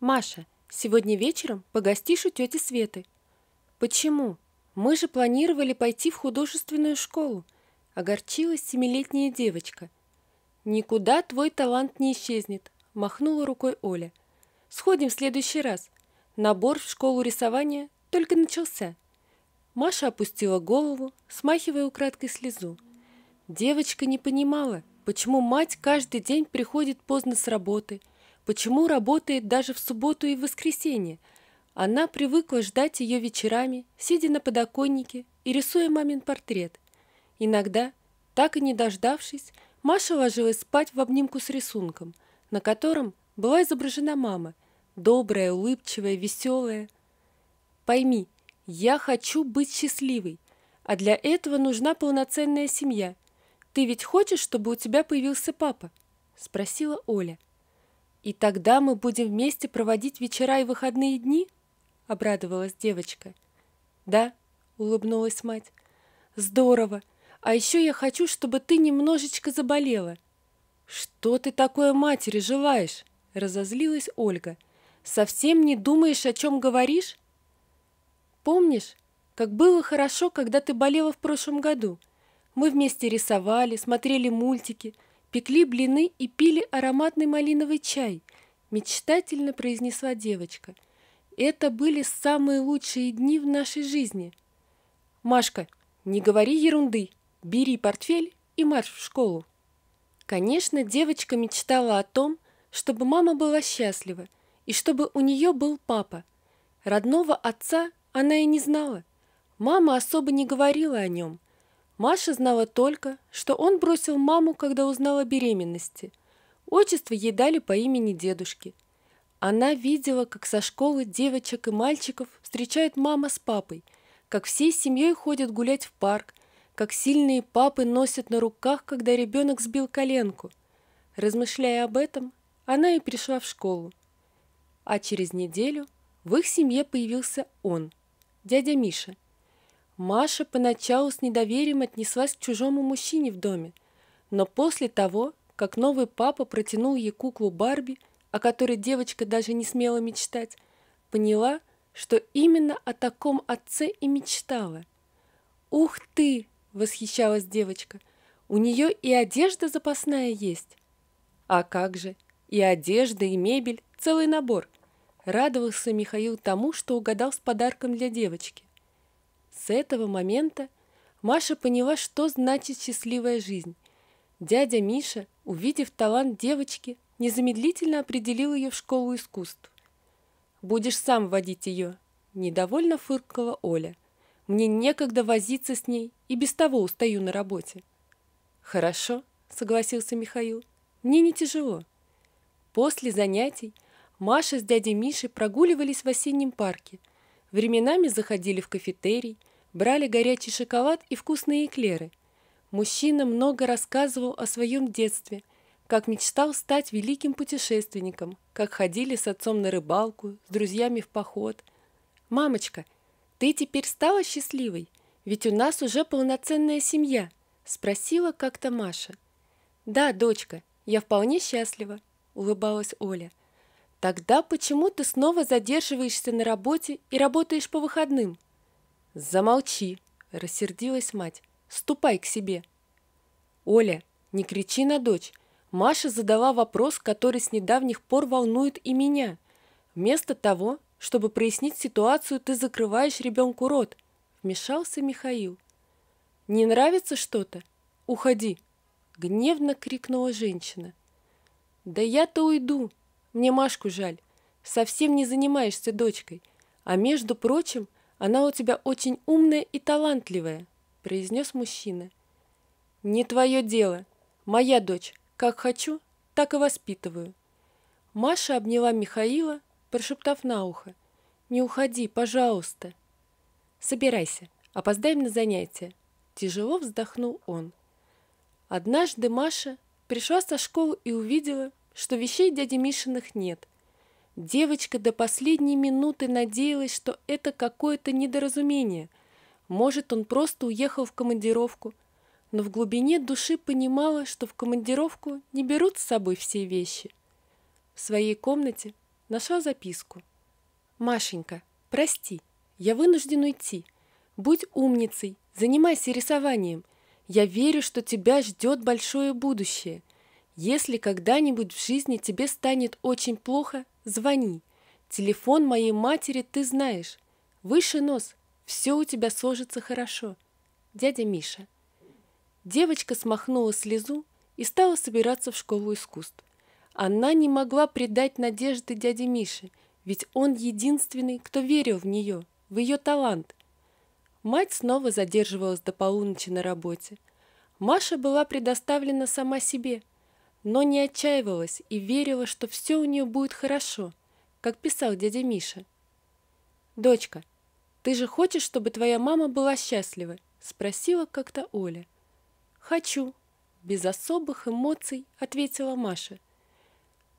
«Маша, сегодня вечером погостишь у тети Светы». «Почему? Мы же планировали пойти в художественную школу», – огорчилась семилетняя девочка. «Никуда твой талант не исчезнет», – махнула рукой Оля. «Сходим в следующий раз. Набор в школу рисования только начался». Маша опустила голову, смахивая украдкой слезу. Девочка не понимала, почему мать каждый день приходит поздно с работы, почему работает даже в субботу и в воскресенье. Она привыкла ждать ее вечерами, сидя на подоконнике и рисуя мамин портрет. Иногда, так и не дождавшись, Маша ложилась спать в обнимку с рисунком, на котором была изображена мама, добрая, улыбчивая, веселая. «Пойми, я хочу быть счастливой, а для этого нужна полноценная семья. Ты ведь хочешь, чтобы у тебя появился папа?» – спросила Оля. «И тогда мы будем вместе проводить вечера и выходные дни?» — обрадовалась девочка. «Да», — улыбнулась мать. «Здорово! А еще я хочу, чтобы ты немножечко заболела». «Что ты такое матери желаешь?» — разозлилась Ольга. «Совсем не думаешь, о чем говоришь?» «Помнишь, как было хорошо, когда ты болела в прошлом году? Мы вместе рисовали, смотрели мультики — пекли блины и пили ароматный малиновый чай», – мечтательно произнесла девочка. «Это были самые лучшие дни в нашей жизни». «Машка, не говори ерунды, бери портфель и марш в школу». Конечно, девочка мечтала о том, чтобы мама была счастлива и чтобы у нее был папа. Родного отца она и не знала. Мама особо не говорила о нем – Маша знала только, что он бросил маму, когда узнала о беременности. Отчество ей дали по имени дедушки. Она видела, как со школы девочек и мальчиков встречает мама с папой, как всей семьей ходят гулять в парк, как сильные папы носят на руках, когда ребенок сбил коленку. Размышляя об этом, она и пришла в школу. А через неделю в их семье появился он, дядя Миша – Маша поначалу с недоверием отнеслась к чужому мужчине в доме, но после того, как новый папа протянул ей куклу Барби, о которой девочка даже не смела мечтать, поняла, что именно о таком отце и мечтала. «Ух ты!» – восхищалась девочка. «У нее и одежда запасная есть». «А как же! И одежда, и мебель, целый набор!» Радовался Михаил тому, что угадал с подарком для девочки. С этого момента Маша поняла, что значит счастливая жизнь. Дядя Миша, увидев талант девочки, незамедлительно определил ее в школу искусств. «Будешь сам водить ее», – недовольно фыркала Оля. «Мне некогда возиться с ней, и без того устаю на работе». «Хорошо», – согласился Михаил, – «мне не тяжело». После занятий Маша с дядей Мишей прогуливались в осеннем парке, временами заходили в кафетерий, брали горячий шоколад и вкусные эклеры. Мужчина много рассказывал о своем детстве, как мечтал стать великим путешественником, как ходили с отцом на рыбалку, с друзьями в поход. «Мамочка, ты теперь стала счастливой? Ведь у нас уже полноценная семья», – спросила как-то Маша. «Да, дочка, я вполне счастлива», – улыбалась Оля. «Тогда почему ты снова задерживаешься на работе и работаешь по выходным?» «Замолчи!» – рассердилась мать. «Ступай к себе!» «Оля, не кричи на дочь!» Маша задала вопрос, который с недавних пор волнует и меня. Вместо того, чтобы прояснить ситуацию, ты закрываешь ребенку рот. Вмешался Михаил. «Не нравится что-то? Уходи!» Гневно крикнула женщина. «Да я-то уйду. Мне Машку жаль. Совсем не занимаешься дочкой. А между прочим, она у тебя очень умная и талантливая», – произнес мужчина. «Не твое дело. Моя дочь. Как хочу, так и воспитываю». Маша обняла Михаила, прошептав на ухо. «Не уходи, пожалуйста». «Собирайся, опоздаем на занятия». Тяжело вздохнул он. Однажды Маша пришла со школы и увидела, что вещей дяди Мишиных нет – Девочка до последней минуты надеялась, что это какое-то недоразумение. Может, он просто уехал в командировку. Но в глубине души понимала, что в командировку не берут с собой все вещи. В своей комнате нашла записку. «Машенька, прости, я вынужден уйти. Будь умницей, занимайся рисованием. Я верю, что тебя ждет большое будущее. Если когда-нибудь в жизни тебе станет очень плохо, звони. Телефон моей матери ты знаешь. Выше нос, все у тебя сложится хорошо. Дядя Миша. Девочка смахнула слезу и стала собираться в школу искусств. Она не могла предать надежды дяде Мише, ведь он единственный, кто верил в нее, в ее талант. Мать снова задерживалась до полуночи на работе. Маша была предоставлена сама себе – но не отчаивалась и верила, что все у нее будет хорошо, как писал дядя Миша. «Дочка, ты же хочешь, чтобы твоя мама была счастлива?» – спросила как-то Оля. «Хочу», – без особых эмоций ответила Маша.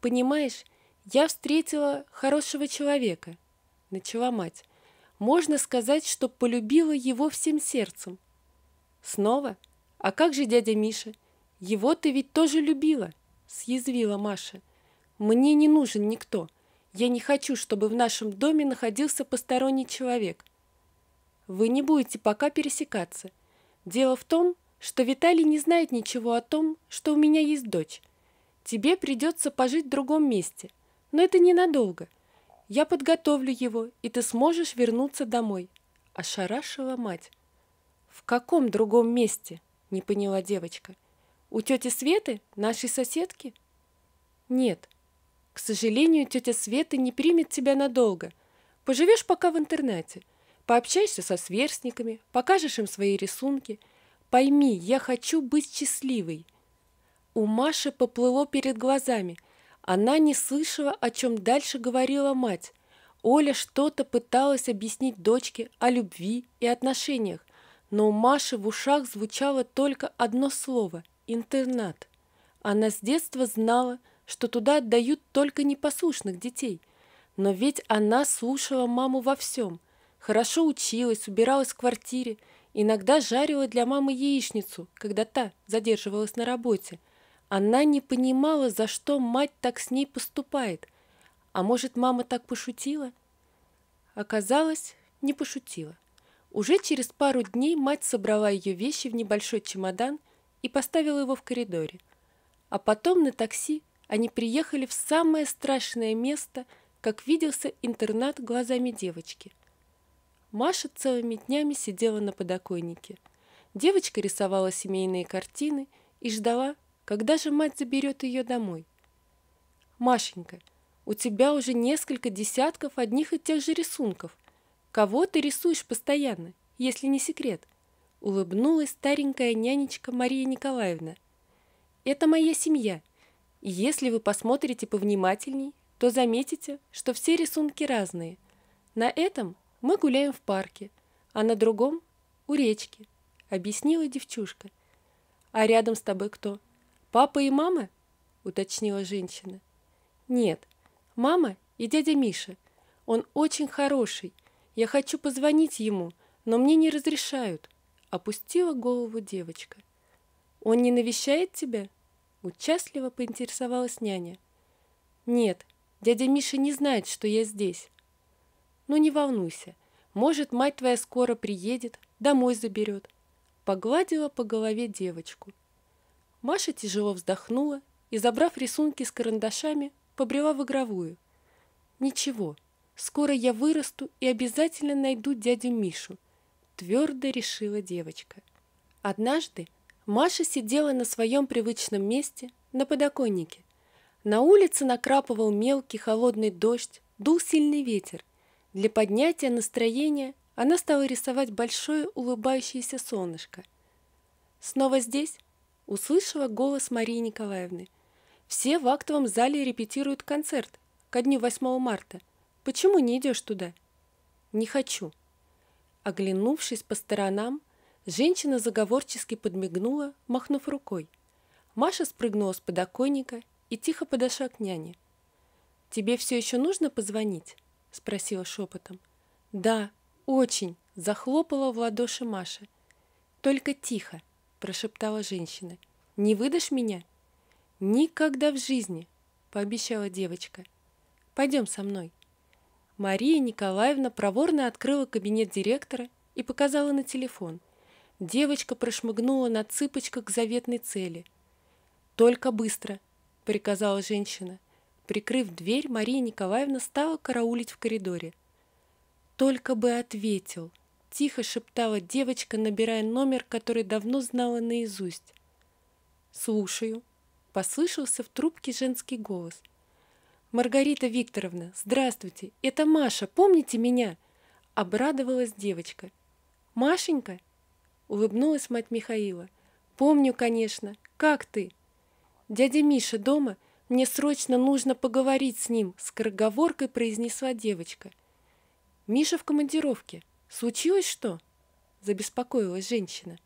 «Понимаешь, я встретила хорошего человека», – начала мать. «Можно сказать, что полюбила его всем сердцем». «Снова? А как же дядя Миша?» «Его ты ведь тоже любила!» – съязвила Маша. «Мне не нужен никто. Я не хочу, чтобы в нашем доме находился посторонний человек. Вы не будете пока пересекаться. Дело в том, что Виталий не знает ничего о том, что у меня есть дочь. Тебе придется пожить в другом месте, но это ненадолго. Я подготовлю его, и ты сможешь вернуться домой», – ошарашила мать. «В каком другом месте?» – не поняла девочка. – у тети Светы, нашей соседки? Нет. К сожалению, тетя Света не примет тебя надолго. Поживешь пока в интернате. Пообщайся со сверстниками, покажешь им свои рисунки. Пойми, я хочу быть счастливой. У Маши поплыло перед глазами. Она не слышала, о чем дальше говорила мать. Оля что-то пыталась объяснить дочке о любви и отношениях, но у Маши в ушах звучало только одно слово Интернат. Она с детства знала, что туда отдают только непослушных детей. Но ведь она слушала маму во всем. Хорошо училась, убиралась в квартире, иногда жарила для мамы яичницу, когда та задерживалась на работе. Она не понимала, за что мать так с ней поступает. А может, мама так пошутила? Оказалось, не пошутила. Уже через пару дней мать собрала ее вещи в небольшой чемодан – и поставил его в коридоре. А потом на такси они приехали в самое страшное место, как виделся интернат глазами девочки. Маша целыми днями сидела на подоконнике. Девочка рисовала семейные картины и ждала, когда же мать заберет ее домой. «Машенька, у тебя уже несколько десятков одних и тех же рисунков. Кого ты рисуешь постоянно, если не секрет?» улыбнулась старенькая нянечка Мария Николаевна. «Это моя семья. И если вы посмотрите повнимательней, то заметите, что все рисунки разные. На этом мы гуляем в парке, а на другом – у речки», – объяснила девчушка. «А рядом с тобой кто? Папа и мама?» – уточнила женщина. «Нет, мама и дядя Миша. Он очень хороший. Я хочу позвонить ему, но мне не разрешают» опустила голову девочка. «Он не навещает тебя?» – участливо поинтересовалась няня. «Нет, дядя Миша не знает, что я здесь». «Ну не волнуйся, может, мать твоя скоро приедет, домой заберет». Погладила по голове девочку. Маша тяжело вздохнула и, забрав рисунки с карандашами, побрела в игровую. «Ничего, скоро я вырасту и обязательно найду дядю Мишу», твердо решила девочка. Однажды Маша сидела на своем привычном месте, на подоконнике. На улице накрапывал мелкий холодный дождь, дул сильный ветер. Для поднятия настроения она стала рисовать большое улыбающееся солнышко. «Снова здесь?» – услышала голос Марии Николаевны. «Все в актовом зале репетируют концерт ко дню 8 марта. Почему не идешь туда?» «Не хочу», Оглянувшись по сторонам, женщина заговорчески подмигнула, махнув рукой. Маша спрыгнула с подоконника и тихо подошла к няне. «Тебе все еще нужно позвонить?» – спросила шепотом. «Да, очень!» – захлопала в ладоши Маша. «Только тихо!» – прошептала женщина. «Не выдашь меня?» «Никогда в жизни!» – пообещала девочка. «Пойдем со мной!» Мария Николаевна проворно открыла кабинет директора и показала на телефон. Девочка прошмыгнула на цыпочках к заветной цели. «Только быстро!» – приказала женщина. Прикрыв дверь, Мария Николаевна стала караулить в коридоре. «Только бы ответил!» – тихо шептала девочка, набирая номер, который давно знала наизусть. «Слушаю!» – послышался в трубке женский голос – «Маргарита Викторовна, здравствуйте! Это Маша, помните меня?» Обрадовалась девочка. «Машенька?» – улыбнулась мать Михаила. «Помню, конечно. Как ты?» «Дядя Миша дома? Мне срочно нужно поговорить с ним», – скороговоркой произнесла девочка. «Миша в командировке. Случилось что?» – забеспокоилась женщина.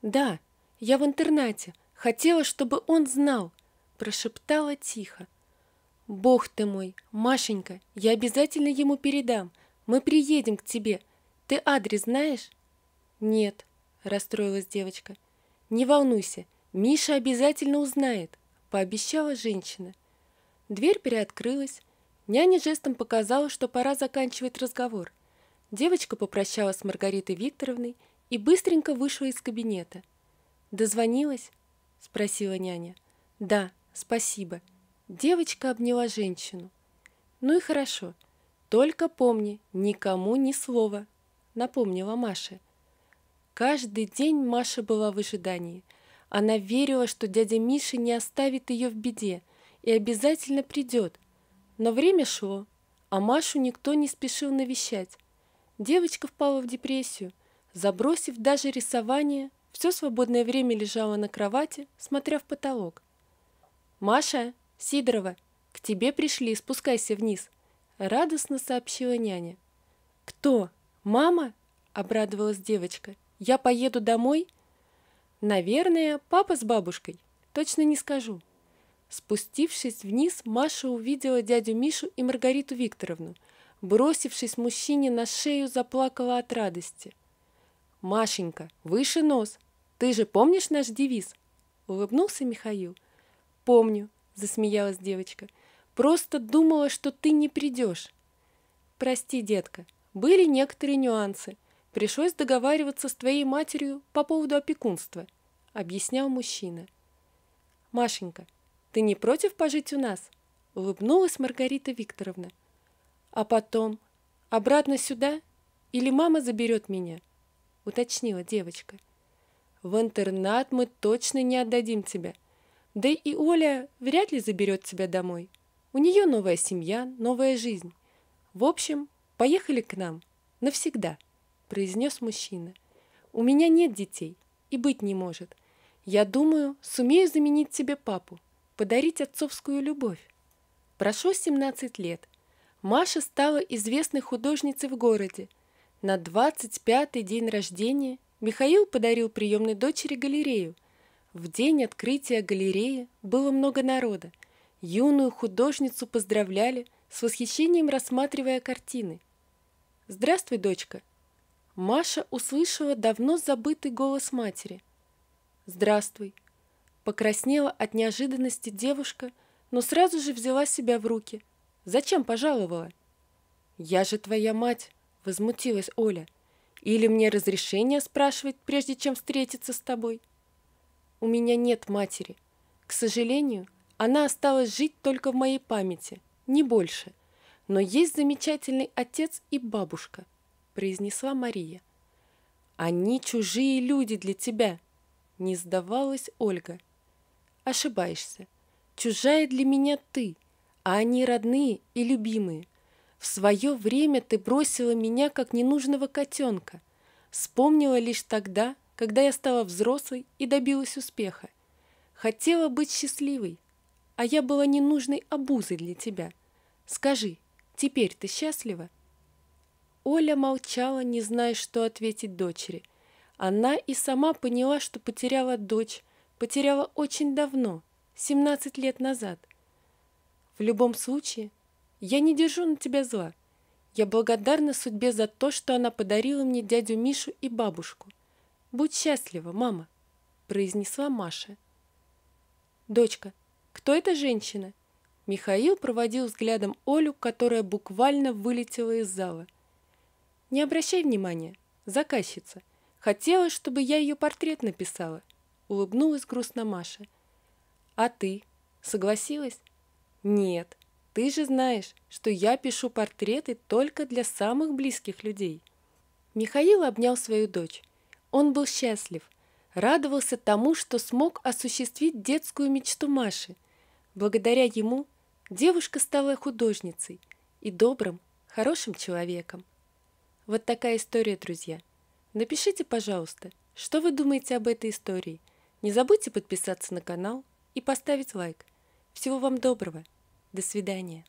«Да, я в интернате. Хотела, чтобы он знал», – прошептала тихо. «Бог ты мой! Машенька, я обязательно ему передам. Мы приедем к тебе. Ты адрес знаешь?» «Нет», — расстроилась девочка. «Не волнуйся, Миша обязательно узнает», — пообещала женщина. Дверь приоткрылась. Няня жестом показала, что пора заканчивать разговор. Девочка попрощалась с Маргаритой Викторовной и быстренько вышла из кабинета. «Дозвонилась?» — спросила няня. «Да, спасибо», — Девочка обняла женщину. «Ну и хорошо. Только помни, никому ни слова», — напомнила Маша. Каждый день Маша была в ожидании. Она верила, что дядя Миша не оставит ее в беде и обязательно придет. Но время шло, а Машу никто не спешил навещать. Девочка впала в депрессию, забросив даже рисование, все свободное время лежала на кровати, смотря в потолок. «Маша!» «Сидорова, к тебе пришли, спускайся вниз», — радостно сообщила няня. «Кто? Мама?» — обрадовалась девочка. «Я поеду домой?» «Наверное, папа с бабушкой. Точно не скажу». Спустившись вниз, Маша увидела дядю Мишу и Маргариту Викторовну. Бросившись мужчине на шею, заплакала от радости. «Машенька, выше нос! Ты же помнишь наш девиз?» — улыбнулся Михаил. «Помню засмеялась девочка. Просто думала, что ты не придешь. Прости, детка, были некоторые нюансы. Пришлось договариваться с твоей матерью по поводу опекунства, объяснял мужчина. Машенька, ты не против пожить у нас? Улыбнулась Маргарита Викторовна. А потом? Обратно сюда? Или мама заберет меня? Уточнила девочка. В интернат мы точно не отдадим тебя – да и Оля вряд ли заберет тебя домой. У нее новая семья, новая жизнь. В общем, поехали к нам. Навсегда», – произнес мужчина. «У меня нет детей и быть не может. Я думаю, сумею заменить тебе папу, подарить отцовскую любовь». Прошло 17 лет. Маша стала известной художницей в городе. На 25-й день рождения Михаил подарил приемной дочери галерею – в день открытия галереи было много народа. Юную художницу поздравляли, с восхищением рассматривая картины. «Здравствуй, дочка!» Маша услышала давно забытый голос матери. «Здравствуй!» Покраснела от неожиданности девушка, но сразу же взяла себя в руки. «Зачем пожаловала?» «Я же твоя мать!» – возмутилась Оля. «Или мне разрешение спрашивать, прежде чем встретиться с тобой?» у меня нет матери. К сожалению, она осталась жить только в моей памяти, не больше. Но есть замечательный отец и бабушка», – произнесла Мария. «Они чужие люди для тебя», – не сдавалась Ольга. «Ошибаешься. Чужая для меня ты, а они родные и любимые. В свое время ты бросила меня, как ненужного котенка. Вспомнила лишь тогда, когда я стала взрослой и добилась успеха. Хотела быть счастливой, а я была ненужной обузой для тебя. Скажи, теперь ты счастлива?» Оля молчала, не зная, что ответить дочери. Она и сама поняла, что потеряла дочь, потеряла очень давно, 17 лет назад. «В любом случае, я не держу на тебя зла. Я благодарна судьбе за то, что она подарила мне дядю Мишу и бабушку. «Будь счастлива, мама», – произнесла Маша. «Дочка, кто эта женщина?» Михаил проводил взглядом Олю, которая буквально вылетела из зала. «Не обращай внимания, заказчица. Хотела, чтобы я ее портрет написала», – улыбнулась грустно Маша. «А ты? Согласилась?» «Нет, ты же знаешь, что я пишу портреты только для самых близких людей». Михаил обнял свою дочь – он был счастлив, радовался тому, что смог осуществить детскую мечту Маши. Благодаря ему девушка стала художницей и добрым, хорошим человеком. Вот такая история, друзья. Напишите, пожалуйста, что вы думаете об этой истории. Не забудьте подписаться на канал и поставить лайк. Всего вам доброго. До свидания.